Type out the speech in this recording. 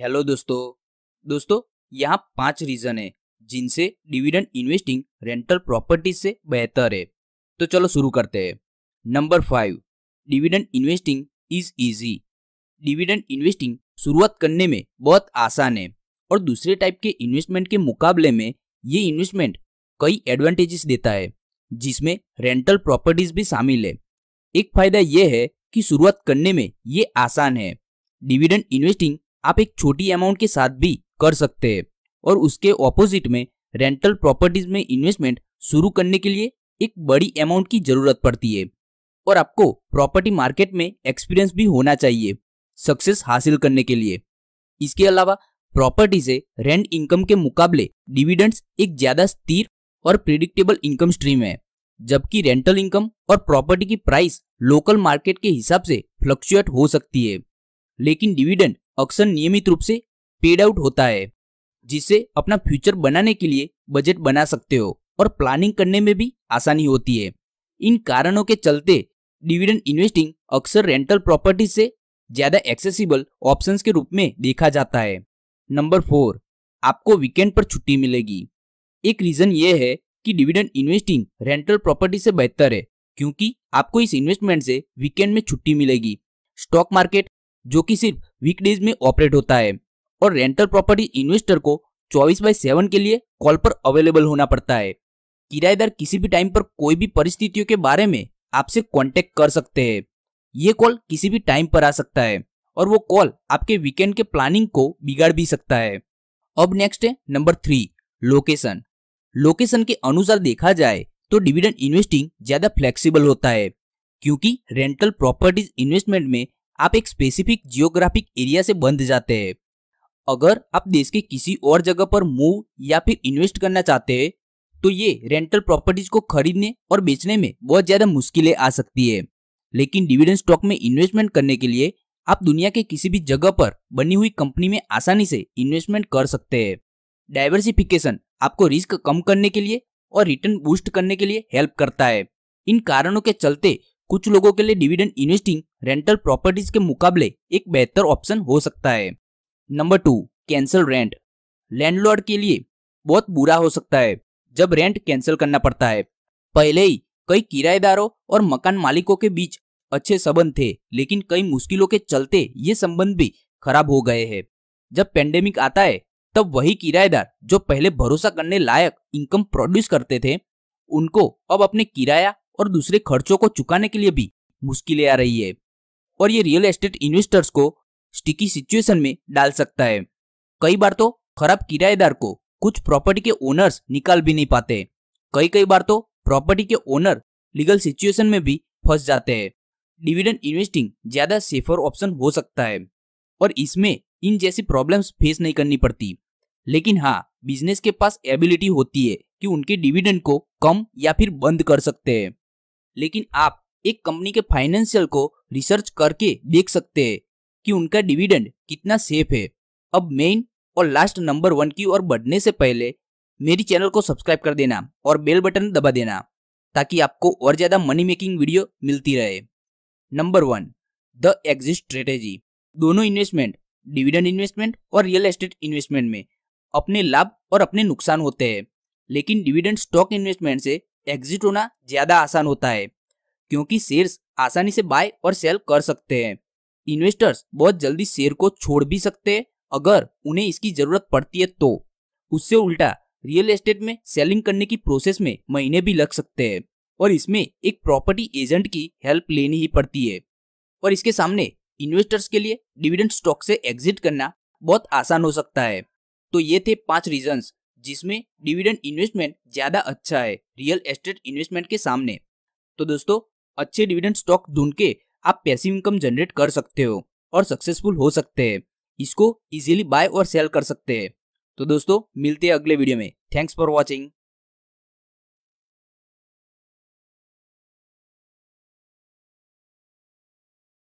hello दोस्तों दोस्तों यहाँ पांच रीजन है जिनसे डिविडेंड इन्वेस्टिंग रेंटल प्रॉपर्टी से बेहतर है तो चलो शुरू करते हैं number five dividend investing is easy dividend investing शुरुआत करने में बहुत आसान है और दूसरे टाइप के इन्वेस्टमेंट के मुकाबले में ये इन्वेस्टमेंट कई एडवांटेजेस देता है जिसमें रेंटल प्रॉपर्टीज भी शामिल है एक फायदा यह है कि शुरुआत करने में ये आसान है डिविडेंड इन्वेस्टिंग आप एक छोटी अमाउंट के साथ भी कर सकते हैं और उसके ऑपोजिट में रेंटल प्रॉपर्टीज में इन्वेस्टमेंट शुरू करने के लिए एक बड़ी अमाउंट की जरूरत पड़ती है और आपको प्रॉपर्टी मार्केट में एक्सपीरियंस भी होना चाहिए सक्सेस हासिल करने के लिए इसके अलावा प्रॉपर्टी से रेंट इनकम के मुकाबले डिविडेंड्स एक ज्यादा स्थिर और प्रिडिक्टेबल इनकम स्ट्रीम है जबकि रेंटल इनकम और प्रॉपर्टी की प्राइस लोकल मार्केट के हिसाब से फ्लक्चुएट हो सकती है लेकिन डिविडेंड अक्सर नियमित रूप से पेड आउट होता है जिससे अपना फ्यूचर बनाने के लिए बजट बना सकते हो और प्लानिंग करने में भी आसानी होती है इन कारणों के चलते डिविडेंड इन्वेस्टिंग अक्सर रेंटल प्रॉपर्टी से ज्यादा एक्सेसिबल ऑप्शन के रूप में देखा जाता है नंबर फोर आपको वीकेंड पर छुट्टी मिलेगी एक रीजन ये है कि डिविडेंड इन्वेस्टिंग रेंटल प्रॉपर्टी से बेहतर है क्योंकि आपको इस इन्वेस्टमेंट से वीकेंड में छुट्टी मिलेगी स्टॉक मार्केट जो कि सिर्फ वीकडेज में ऑपरेट होता है और रेंटल प्रॉपर्टी इन्वेस्टर को चौबीस बाई सेवन के लिए कॉल पर अवेलेबल होना पड़ता है किराएदार किसी भी टाइम पर कोई भी परिस्थितियों के बारे में आपसे कॉन्टेक्ट कर सकते हैं ये कॉल किसी भी टाइम पर आ सकता है और वो कॉल आपके वीकेंड के प्लानिंग को बिगाड़ भी सकता है अब नेक्स्ट है नंबर थ्री लोकेशन लोकेशन के अनुसार देखा जाए तो डिविडेंड इन्वेस्टिंग ज्यादा फ्लेक्सिबल होता है क्योंकि रेंटल प्रॉपर्टीज इन्वेस्टमेंट में आप एक स्पेसिफिक जियोग्राफिक एरिया से बंध जाते हैं अगर आप देश के किसी और जगह पर मूव या फिर इन्वेस्ट करना चाहते हैं तो ये रेंटल प्रॉपर्टीज को खरीदने और बेचने में बहुत ज्यादा मुश्किलें आ सकती है लेकिन डिविडेंड स्टॉक में इन्वेस्टमेंट करने के लिए आप दुनिया के किसी भी जगह पर बनी हुई कंपनी में आसानी से इन्वेस्टमेंट कर सकते हैं डाइवर्सिफिकेशन आपको रिस्क कम करने के लिए और रिटर्न बूस्ट करने के लिए हेल्प करता है इन कारणों के चलते कुछ लोगों के लिए डिविडेंड इन्वेस्टिंग रेंटल प्रॉपर्टीज के मुकाबले एक बेहतर ऑप्शन हो सकता है number two cancel rent landlord के लिए बहुत बुरा हो सकता है जब रेंट कैंसिल करना पड़ता है पहले ही कई किराएदारों और मकान मालिकों के बीच अच्छे संबंध थे लेकिन कई मुश्किलों के चलते ये संबंध भी खराब हो गए हैं जब पेंडेमिक आता है तब वही किराएदार जो पहले भरोसा करने लायक इनकम प्रोड्यूस करते थे उनको अब अपने किराया और दूसरे खर्चों को चुकाने के लिए भी मुश्किलें आ रही है और ये रियल एस्टेट इन्वेस्टर्स को स्टिकी सिचुएशन में डाल सकता है कई बार तो खराब किराएदार को कुछ प्रॉपर्टी के ओनर्स निकाल भी नहीं पाते कई कई बार तो प्रॉपर्टी के ओनर लीगल सिचुएशन में भी फंस जाते हैं डिविडेंड इन्वेस्टिंग ज्यादा सेफर ऑप्शन हो सकता है और इसमें इन जैसी प्रॉब्लम्स फेस नहीं करनी पड़ती लेकिन हाँ बिजनेस के पास एबिलिटी होती है कि उनके डिविडेंड को कम या फिर बंद कर सकते हैं लेकिन आप एक कंपनी के फाइनेंशियल को रिसर्च करके देख सकते हैं कि उनका डिविडेंड कितना सेफ है अब मेन और लास्ट नंबर वन की ओर बढ़ने से पहले मेरी चैनल को सब्सक्राइब कर देना और बेल बटन दबा देना ताकि आपको और ज़्यादा मनी मेकिंग वीडियो मिलती रहे number one the exit strategy दोनों इन्वेस्टमेंट डिविडेंड इन्वेस्टमेंट और रियल एस्टेट इन्वेस्टमेंट में अपने लाभ और अपने नुकसान होते हैं लेकिन डिविडेंड स्टॉक इन्वेस्टमेंट से एग्जिट होना ज़्यादा आसान होता है क्योंकि शेयर्स आसानी से बाय और सेल कर सकते हैं इन्वेस्टर्स बहुत जल्दी शेयर को छोड़ भी सकते हैं अगर उन्हें इसकी जरूरत पड़ती है तो उससे उल्टा रियल एस्टेट में सेलिंग करने की प्रोसेस में महीने भी लग सकते हैं और इसमें एक प्रॉपर्टी एजेंट की हेल्प लेनी ही पड़ती है और इसके सामने इन्वेस्टर्स के लिए डिविडेंड स्टॉक से एग्जिट करना बहुत आसान हो सकता है तो ये थे पांच रीजंस जिसमें डिविडेंड इन्वेस्टमेंट ज्यादा अच्छा है रियल एस्टेट इन्वेस्टमेंट के सामने तो दोस्तों अच्छे डिविडेंड स्टॉक ढूंढ के आप पैसिव इनकम जनरेट कर सकते हो और सक्सेसफुल हो सकते हैं इसको इजीली बाय और सेल कर सकते हैं तो दोस्तों मिलते हैं अगले वीडियो में थैंक्स फॉर वॉचिंग